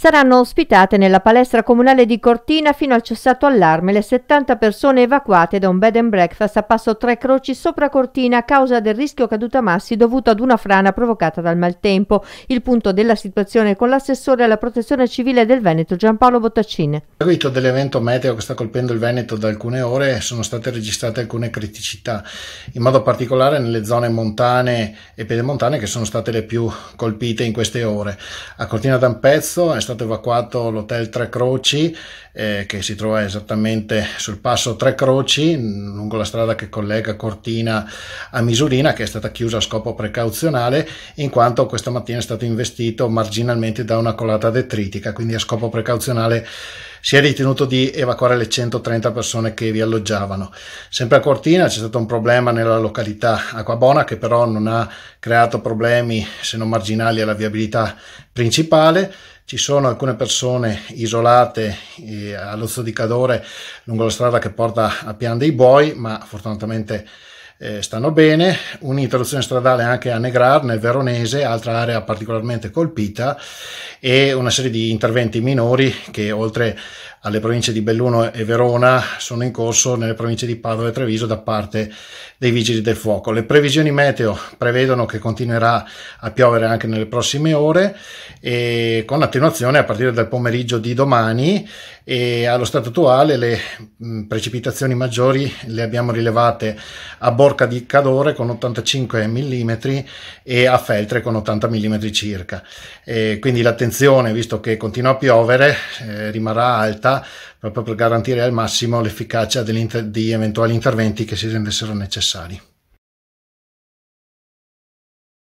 saranno ospitate nella palestra comunale di Cortina fino al cessato allarme le 70 persone evacuate da un bed and breakfast a Passo Tre Croci sopra Cortina a causa del rischio caduta massi dovuto ad una frana provocata dal maltempo. Il punto della situazione con l'assessore alla protezione civile del Veneto Giampaolo Bottaccine. A seguito dell'evento meteo che sta colpendo il Veneto da alcune ore sono state registrate alcune criticità, in modo particolare nelle zone montane e pedemontane che sono state le più colpite in queste ore. A Cortina d'Ampezzo è stato stato evacuato l'hotel Tre Croci eh, che si trova esattamente sul passo Tre Croci lungo la strada che collega Cortina a Misurina che è stata chiusa a scopo precauzionale in quanto questa mattina è stato investito marginalmente da una colata detritica quindi a scopo precauzionale si è ritenuto di evacuare le 130 persone che vi alloggiavano. Sempre a Cortina c'è stato un problema nella località Acquabona che però non ha creato problemi se non marginali alla viabilità principale. Ci sono alcune persone isolate eh, allo Cadore lungo la strada che porta a Pian dei Buoi ma fortunatamente eh, stanno bene, un'interruzione stradale anche a Negrar nel Veronese, altra area particolarmente colpita e una serie di interventi minori che oltre alle province di Belluno e Verona sono in corso nelle province di Padova e Treviso da parte dei vigili del fuoco. Le previsioni meteo prevedono che continuerà a piovere anche nelle prossime ore e con attenuazione a partire dal pomeriggio di domani e allo stato attuale le mh, precipitazioni maggiori le abbiamo rilevate a Bologna forca di Cadore con 85 mm e a feltre con 80 mm circa. E quindi l'attenzione, visto che continua a piovere, eh, rimarrà alta proprio per garantire al massimo l'efficacia di eventuali interventi che si rendessero necessari.